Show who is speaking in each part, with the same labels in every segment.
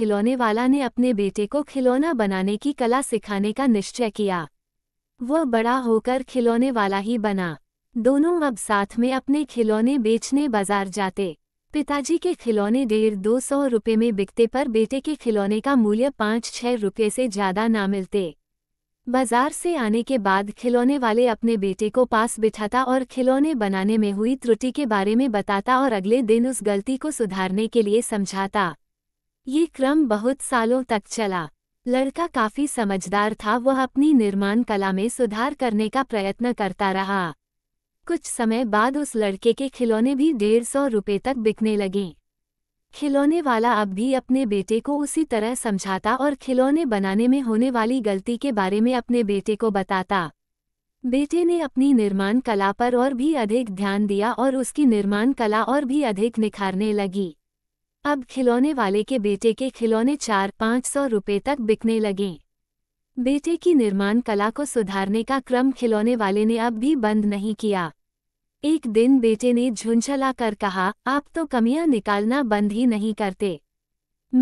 Speaker 1: खिलौने वाला ने अपने बेटे को खिलौना बनाने की कला सिखाने का निश्चय किया वह बड़ा होकर खिलौने वाला ही बना दोनों अब साथ में अपने खिलौने बेचने बाजार जाते पिताजी के खिलौने डेढ़ दो सौ रुपये में बिकते पर बेटे के खिलौने का मूल्य पाँच छः रुपये से ज़्यादा ना मिलते बाजार से आने के बाद खिलौने वाले अपने बेटे को पास बिठाता और खिलौने बनाने में हुई त्रुटि के बारे में बताता और अगले दिन उस गलती को सुधारने के लिए समझाता ये क्रम बहुत सालों तक चला लड़का काफी समझदार था वह अपनी निर्माण कला में सुधार करने का प्रयत्न करता रहा कुछ समय बाद उस लड़के के खिलौने भी डेढ़ सौ रुपये तक बिकने लगे खिलौने वाला अब भी अपने बेटे को उसी तरह समझाता और खिलौने बनाने में होने वाली गलती के बारे में अपने बेटे को बताता बेटे ने अपनी निर्माण कला पर और भी अधिक ध्यान दिया और उसकी निर्माण कला और भी अधिक निखारने लगी अब खिलौने वाले के बेटे के खिलौने चार पाँच सौ रुपये तक बिकने लगे बेटे की निर्माण कला को सुधारने का क्रम खिलौने वाले ने अब भी बंद नहीं किया एक दिन बेटे ने झुंझला कर कहा आप तो कमियां निकालना बंद ही नहीं करते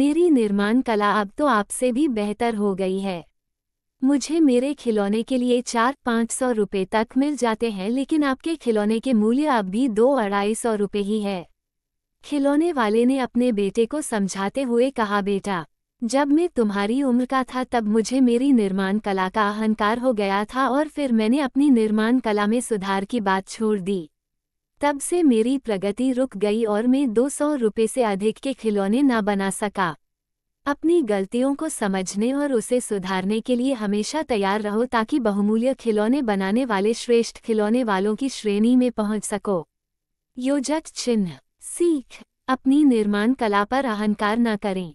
Speaker 1: मेरी निर्माण कला अब तो आपसे भी बेहतर हो गई है मुझे मेरे खिलौने के लिए चार पाँच सौ रुपये तक मिल जाते हैं लेकिन आपके खिलौने के मूल्य अब भी दो अढ़ाई सौ रुपये ही है खिलौने वाले ने अपने बेटे को समझाते हुए कहा बेटा जब मैं तुम्हारी उम्र का था तब मुझे मेरी निर्माण कला का अहंकार हो गया था और फिर मैंने अपनी निर्माण कला में सुधार की बात छोड़ दी तब से मेरी प्रगति रुक गई और मैं दो सौ रुपये से अधिक के खिलौने ना बना सका अपनी गलतियों को समझने और उसे सुधारने के लिए हमेशा तैयार रहो ताकि बहुमूल्य खिलौने बनाने वाले श्रेष्ठ खिलौने वालों की श्रेणी में पहुंच सको योजक चिन्ह सीख अपनी निर्माण कला पर अहंकार न करें